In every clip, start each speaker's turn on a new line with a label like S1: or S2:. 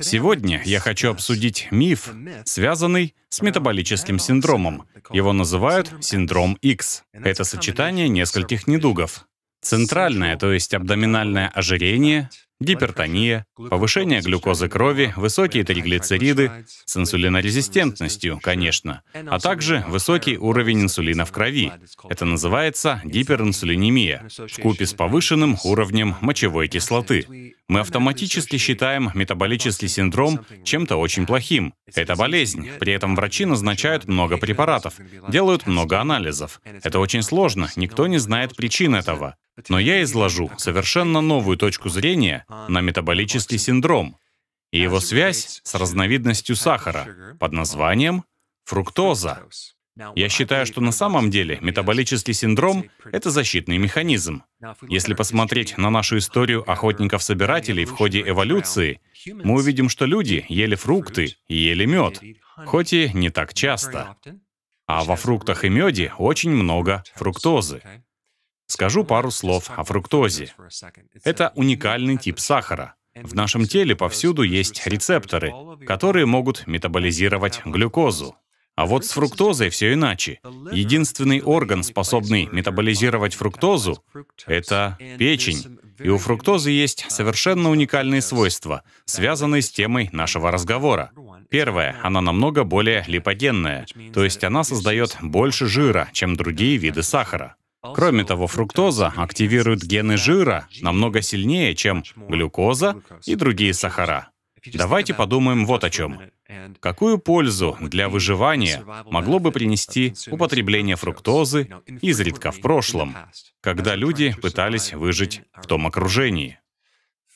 S1: Сегодня я хочу обсудить миф, связанный с метаболическим синдромом. Его называют синдром X. Это сочетание нескольких недугов. Центральное, то есть абдоминальное ожирение, гипертония, повышение глюкозы крови, высокие триглицериды, с инсулинорезистентностью, конечно, а также высокий уровень инсулина в крови. Это называется гиперинсулинемия, в купе с повышенным уровнем мочевой кислоты. Мы автоматически считаем метаболический синдром чем-то очень плохим. Это болезнь. При этом врачи назначают много препаратов, делают много анализов. Это очень сложно, никто не знает причин этого. Но я изложу совершенно новую точку зрения на метаболический синдром и его связь с разновидностью сахара под названием фруктоза. Я считаю, что на самом деле метаболический синдром — это защитный механизм. Если посмотреть на нашу историю охотников-собирателей в ходе эволюции, мы увидим, что люди ели фрукты и ели мед, хоть и не так часто. А во фруктах и меде очень много фруктозы. Скажу пару слов о фруктозе. Это уникальный тип сахара. В нашем теле повсюду есть рецепторы, которые могут метаболизировать глюкозу. А вот с фруктозой все иначе. Единственный орган, способный метаболизировать фруктозу, это печень. И у фруктозы есть совершенно уникальные свойства, связанные с темой нашего разговора. Первое, она намного более липогенная, то есть она создает больше жира, чем другие виды сахара. Кроме того, фруктоза активирует гены жира намного сильнее, чем глюкоза и другие сахара. Давайте подумаем вот о чем. Какую пользу для выживания могло бы принести употребление фруктозы изредка в прошлом, когда люди пытались выжить в том окружении?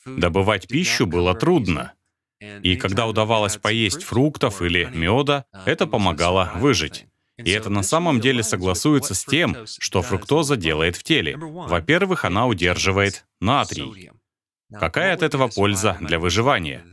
S1: Добывать пищу было трудно, и когда удавалось поесть фруктов или меда, это помогало выжить. И это на самом деле согласуется с тем, что фруктоза делает в теле. Во-первых, она удерживает натрий. Какая от этого польза для выживания?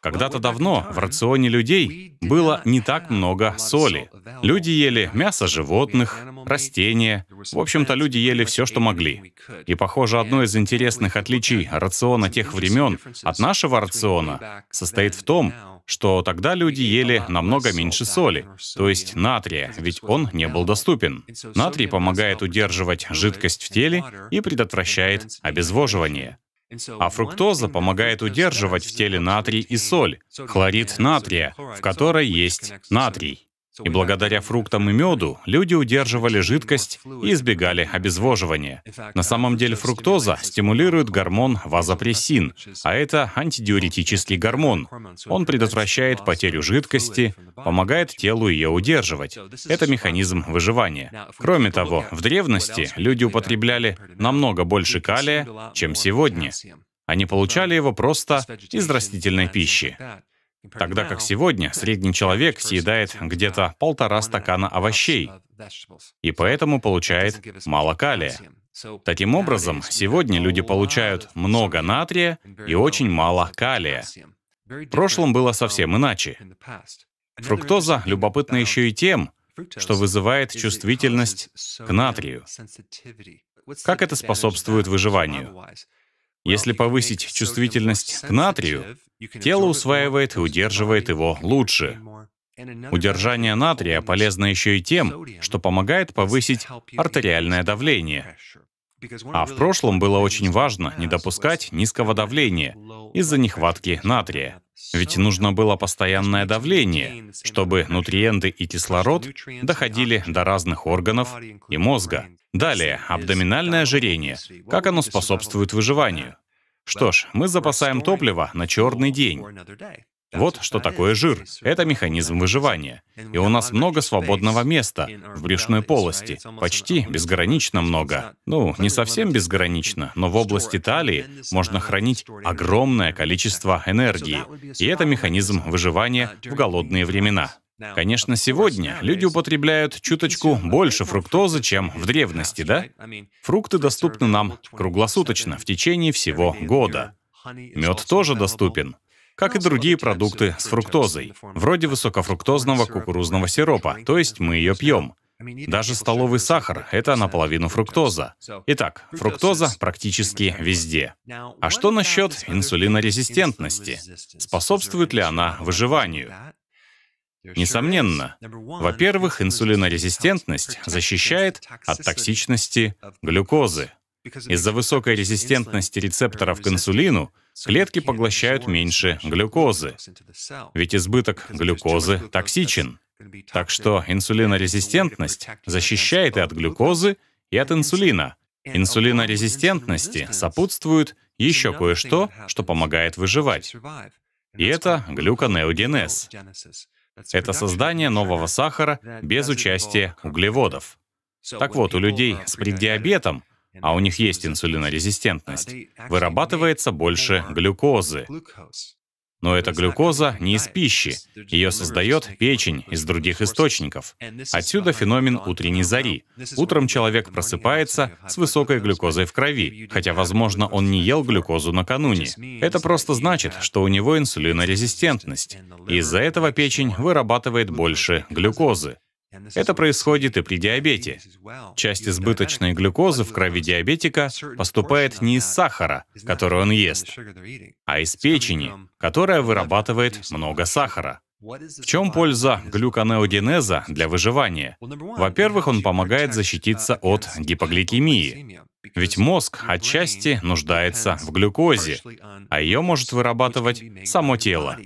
S1: Когда-то давно в рационе людей было не так много соли. Люди ели мясо животных, растения. В общем-то, люди ели все, что могли. И, похоже, одно из интересных отличий рациона тех времен от нашего рациона состоит в том, что тогда люди ели намного меньше соли, то есть натрия, ведь он не был доступен. Натрий помогает удерживать жидкость в теле и предотвращает обезвоживание. А фруктоза помогает удерживать в теле натрий и соль, хлорид натрия, в которой есть натрий. И благодаря фруктам и меду люди удерживали жидкость и избегали обезвоживания. На самом деле фруктоза стимулирует гормон вазопрессин, а это антидиуретический гормон. Он предотвращает потерю жидкости, помогает телу ее удерживать. Это механизм выживания. Кроме того, в древности люди употребляли намного больше калия, чем сегодня. Они получали его просто из растительной пищи. Тогда как сегодня э, средний человек съедает где-то полтора стакана овощей, и поэтому получает мало калия. Таким образом, сегодня люди получают много натрия и очень мало калия. В прошлом было совсем иначе. Фруктоза любопытна еще и тем, что вызывает чувствительность к натрию. Как это способствует выживанию? Если повысить чувствительность к натрию, тело усваивает и удерживает его лучше. Удержание натрия полезно еще и тем, что помогает повысить артериальное давление. А в прошлом было очень важно не допускать низкого давления из-за нехватки натрия. Ведь нужно было постоянное давление, чтобы нутриенты и кислород доходили до разных органов и мозга. Далее, абдоминальное ожирение. Как оно способствует выживанию? Что ж, мы запасаем топливо на черный день. Вот что такое жир. Это механизм выживания. И у нас много свободного места в брюшной полости. Почти безгранично много. Ну, не совсем безгранично, но в области талии можно хранить огромное количество энергии. И это механизм выживания в голодные времена. Конечно, сегодня люди употребляют чуточку больше фруктозы, чем в древности, да? Фрукты доступны нам круглосуточно в течение всего года. Мед тоже доступен как и другие продукты с фруктозой, вроде высокофруктозного кукурузного сиропа, то есть мы ее пьем. Даже столовый сахар — это наполовину фруктоза. Итак, фруктоза практически везде. А что насчет инсулинорезистентности? Способствует ли она выживанию? Несомненно. Во-первых, инсулинорезистентность защищает от токсичности глюкозы. Из-за высокой резистентности рецепторов к инсулину клетки поглощают меньше глюкозы, ведь избыток глюкозы токсичен. Так что инсулинорезистентность защищает и от глюкозы, и от инсулина. Инсулинорезистентности сопутствует еще кое-что, что помогает выживать. И это глюконеогенез. Это создание нового сахара без участия углеводов. Так вот, у людей с преддиабетом а у них есть инсулинорезистентность, вырабатывается больше глюкозы. Но эта глюкоза не из пищи, ее создает печень из других источников. Отсюда феномен утренней зари. Утром человек просыпается с высокой глюкозой в крови, хотя, возможно, он не ел глюкозу накануне. Это просто значит, что у него инсулинорезистентность, и из-за этого печень вырабатывает больше глюкозы. Это происходит и при диабете. Часть избыточной глюкозы в крови диабетика поступает не из сахара, который он ест, а из печени, которая вырабатывает много сахара. В чем польза глюконеогенеза для выживания? Во-первых, он помогает защититься от гипогликемии. Ведь мозг отчасти нуждается в глюкозе, а ее может вырабатывать само тело.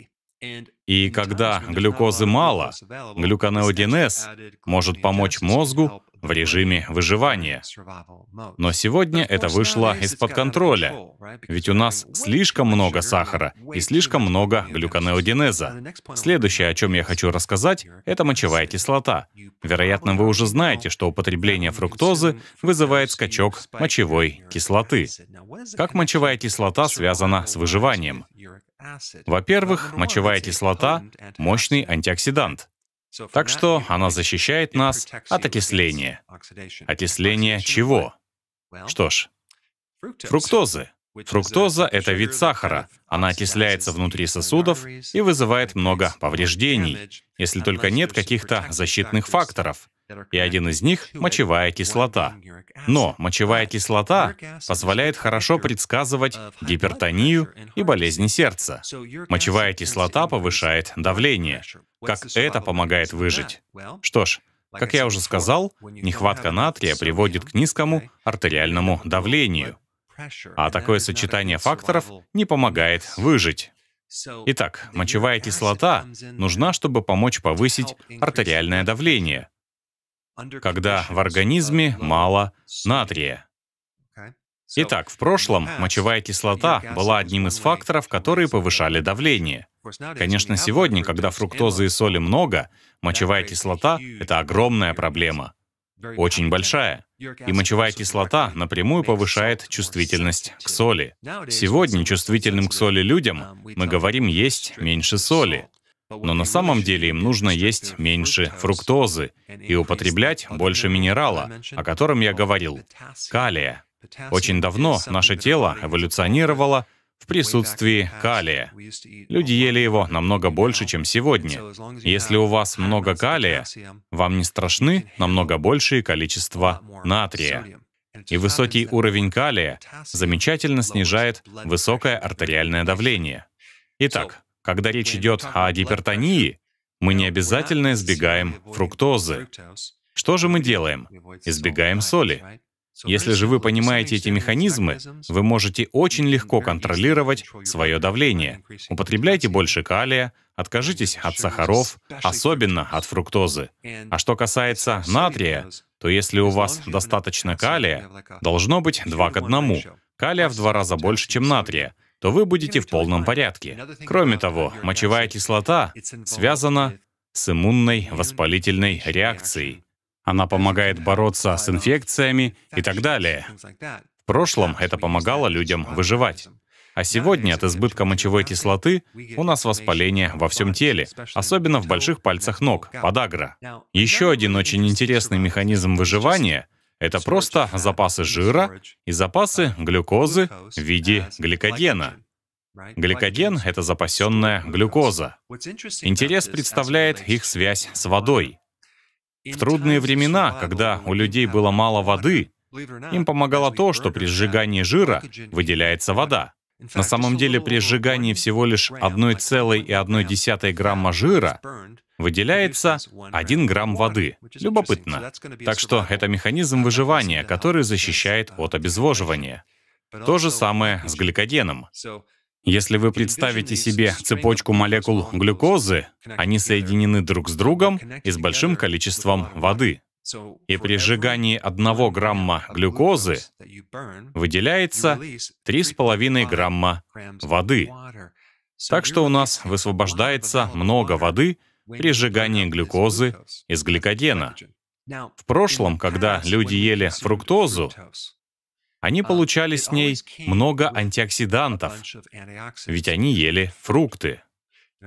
S1: И когда глюкозы мало, глюконеогенез может помочь мозгу в режиме выживания. Но сегодня это вышло из-под контроля, ведь у нас слишком много сахара и слишком много глюконеогенеза. Следующее, о чем я хочу рассказать, это мочевая кислота. Вероятно, вы уже знаете, что употребление фруктозы вызывает скачок мочевой кислоты. Как мочевая кислота связана с выживанием? Во-первых, мочевая кислота — мощный антиоксидант. Так что она защищает нас от окисления. Окисление чего? Что ж, фруктозы. Фруктоза — это вид сахара. Она окисляется внутри сосудов и вызывает много повреждений, если только нет каких-то защитных факторов. И один из них — мочевая кислота. Но мочевая кислота позволяет хорошо предсказывать гипертонию и болезни сердца. Мочевая кислота повышает давление. Как это помогает выжить? Что ж, как я уже сказал, нехватка натрия приводит к низкому артериальному давлению — а такое сочетание факторов не помогает выжить. Итак, мочевая кислота нужна, чтобы помочь повысить артериальное давление, когда в организме мало натрия. Итак, в прошлом мочевая кислота была одним из факторов, которые повышали давление. Конечно, сегодня, когда фруктозы и соли много, мочевая кислота — это огромная проблема очень большая, и мочевая кислота напрямую повышает чувствительность к соли. Сегодня чувствительным к соли людям мы говорим есть меньше соли, но на самом деле им нужно есть меньше фруктозы и употреблять больше минерала, о котором я говорил, калия. Очень давно наше тело эволюционировало в присутствии калия. Люди ели его намного больше, чем сегодня. Если у вас много калия, вам не страшны намного большие количества натрия. И высокий уровень калия замечательно снижает высокое артериальное давление. Итак, когда речь идет о гипертонии, мы не обязательно избегаем фруктозы. Что же мы делаем? Избегаем соли. Если же вы понимаете эти механизмы, вы можете очень легко контролировать свое давление. Употребляйте больше калия, откажитесь от сахаров, особенно от фруктозы. А что касается натрия, то если у вас достаточно калия, должно быть два к одному, Калия в два раза больше, чем натрия, то вы будете в полном порядке. Кроме того, мочевая кислота связана с иммунной воспалительной реакцией, она помогает бороться с инфекциями и так далее. В прошлом это помогало людям выживать. А сегодня от избытка мочевой кислоты у нас воспаление во всем теле, особенно в больших пальцах ног, подагра. Еще один очень интересный механизм выживания — это просто запасы жира и запасы глюкозы в виде гликогена. Гликоген — это запасенная глюкоза. Интерес представляет их связь с водой. В трудные времена, когда у людей было мало воды, им помогало то, что при сжигании жира выделяется вода. На самом деле при сжигании всего лишь 1,1 грамма жира выделяется 1 грамм воды. Любопытно. Так что это механизм выживания, который защищает от обезвоживания. То же самое с гликогеном. Если вы представите себе цепочку молекул глюкозы, они соединены друг с другом и с большим количеством воды. И при сжигании 1 грамма глюкозы выделяется 3,5 грамма воды. Так что у нас высвобождается много воды при сжигании глюкозы из гликогена. В прошлом, когда люди ели фруктозу, они а, получали с ней много антиоксидантов, ведь они ели фрукты.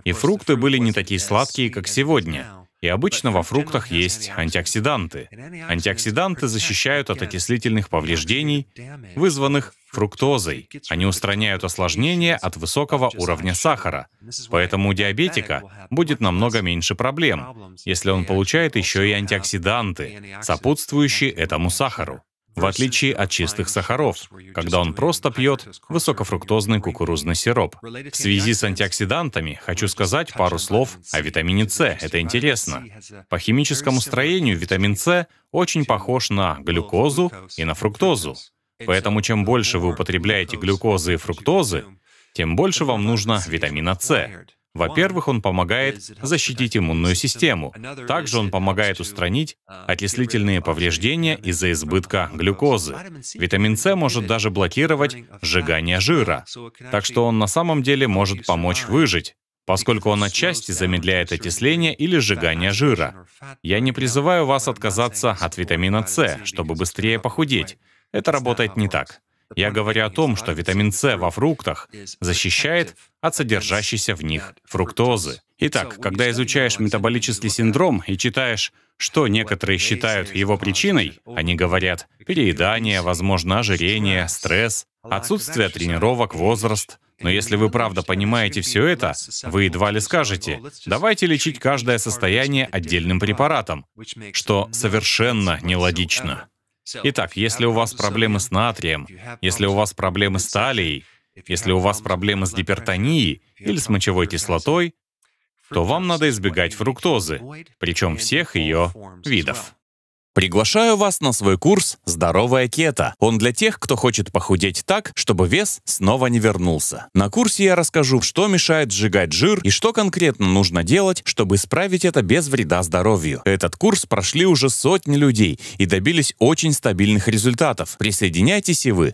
S1: И фрукты были не такие сладкие, как сегодня. И обычно во фруктах есть антиоксиданты. Антиоксиданты защищают от окислительных повреждений, вызванных фруктозой. Они устраняют осложнения от высокого уровня сахара. Поэтому у диабетика будет намного меньше проблем, если он получает еще и антиоксиданты, сопутствующие этому сахару в отличие от чистых сахаров, когда он просто пьет высокофруктозный кукурузный сироп. В связи с антиоксидантами хочу сказать пару слов о витамине С. Это интересно. По химическому строению витамин С очень похож на глюкозу и на фруктозу. Поэтому чем больше вы употребляете глюкозы и фруктозы, тем больше вам нужно витамина С. Во-первых, он помогает защитить иммунную систему. Также он помогает устранить окислительные повреждения из-за избытка глюкозы. Витамин С может даже блокировать сжигание жира. Так что он на самом деле может помочь выжить поскольку он отчасти замедляет окисление или сжигание жира. Я не призываю вас отказаться от витамина С, чтобы быстрее похудеть. Это работает не так. Я говорю о том, что витамин С во фруктах защищает от содержащейся в них фруктозы. Итак, когда изучаешь метаболический синдром и читаешь, что некоторые считают его причиной, они говорят переедание, возможно, ожирение, стресс, отсутствие тренировок, возраст. Но если вы правда понимаете все это, вы едва ли скажете, давайте лечить каждое состояние отдельным препаратом, что совершенно нелогично. Итак, если у вас проблемы с натрием, если у вас проблемы с талией, если у вас проблемы с гипертонией или с мочевой кислотой, то вам надо избегать фруктозы, причем всех ее видов. Приглашаю вас на свой курс «Здоровая кета". Он для тех, кто хочет похудеть так, чтобы вес снова не вернулся. На курсе я расскажу, что мешает сжигать жир и что конкретно нужно делать, чтобы исправить это без вреда здоровью. Этот курс прошли уже сотни людей и добились очень стабильных результатов. Присоединяйтесь и вы.